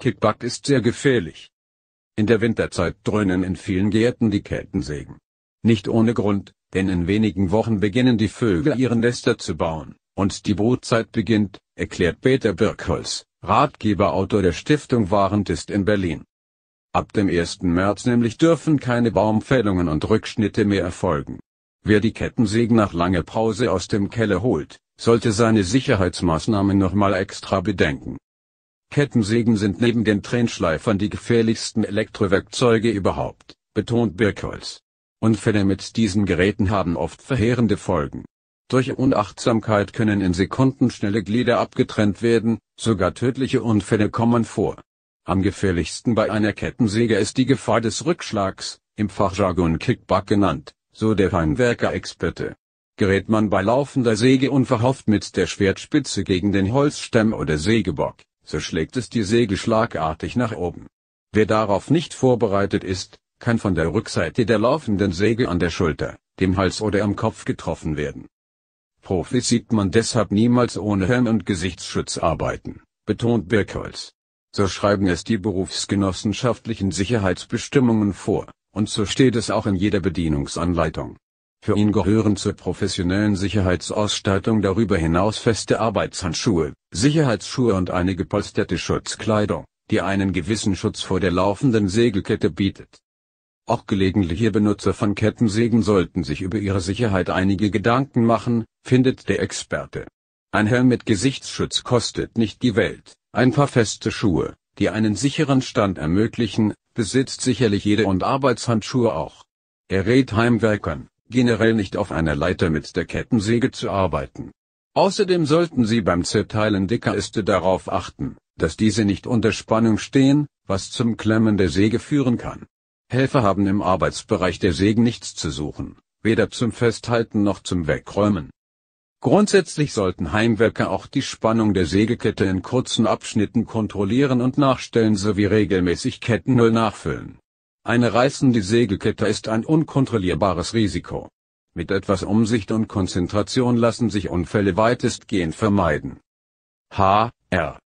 Kickback ist sehr gefährlich. In der Winterzeit dröhnen in vielen Gärten die Kettensägen. Nicht ohne Grund, denn in wenigen Wochen beginnen die Vögel ihren Nester zu bauen, und die Brutzeit beginnt, erklärt Peter Birkholz, Ratgeberautor der Stiftung Warentist in Berlin. Ab dem 1. März nämlich dürfen keine Baumfällungen und Rückschnitte mehr erfolgen. Wer die Kettensägen nach langer Pause aus dem Keller holt, sollte seine Sicherheitsmaßnahmen nochmal extra bedenken. Kettensägen sind neben den Tränschleifern die gefährlichsten Elektrowerkzeuge überhaupt, betont Birkholz. Unfälle mit diesen Geräten haben oft verheerende Folgen. Durch Unachtsamkeit können in Sekunden schnelle Glieder abgetrennt werden, sogar tödliche Unfälle kommen vor. Am gefährlichsten bei einer Kettensäge ist die Gefahr des Rückschlags, im Fachjargon Kickback genannt, so der heimwerker experte Gerät man bei laufender Säge unverhofft mit der Schwertspitze gegen den Holzstamm oder Sägebock, so schlägt es die Segel schlagartig nach oben. Wer darauf nicht vorbereitet ist, kann von der Rückseite der laufenden Segel an der Schulter, dem Hals oder am Kopf getroffen werden. Profis sieht man deshalb niemals ohne Helm und Gesichtsschutz arbeiten, betont Birkholz. So schreiben es die berufsgenossenschaftlichen Sicherheitsbestimmungen vor, und so steht es auch in jeder Bedienungsanleitung. Für ihn gehören zur professionellen Sicherheitsausstattung darüber hinaus feste Arbeitshandschuhe, Sicherheitsschuhe und eine gepolsterte Schutzkleidung, die einen gewissen Schutz vor der laufenden Segelkette bietet. Auch gelegentliche Benutzer von Kettensägen sollten sich über ihre Sicherheit einige Gedanken machen, findet der Experte. Ein Helm mit Gesichtsschutz kostet nicht die Welt, ein paar feste Schuhe, die einen sicheren Stand ermöglichen, besitzt sicherlich jede und Arbeitshandschuhe auch. Er rät Heimwerkern, generell nicht auf einer Leiter mit der Kettensäge zu arbeiten. Außerdem sollten Sie beim Zerteilen dicker Äste darauf achten, dass diese nicht unter Spannung stehen, was zum Klemmen der Säge führen kann. Helfer haben im Arbeitsbereich der Sägen nichts zu suchen, weder zum Festhalten noch zum Wegräumen. Grundsätzlich sollten Heimwerker auch die Spannung der Sägekette in kurzen Abschnitten kontrollieren und nachstellen sowie regelmäßig Kettenöl nachfüllen. Eine reißende Segelkette ist ein unkontrollierbares Risiko. Mit etwas Umsicht und Konzentration lassen sich Unfälle weitestgehend vermeiden. H.R.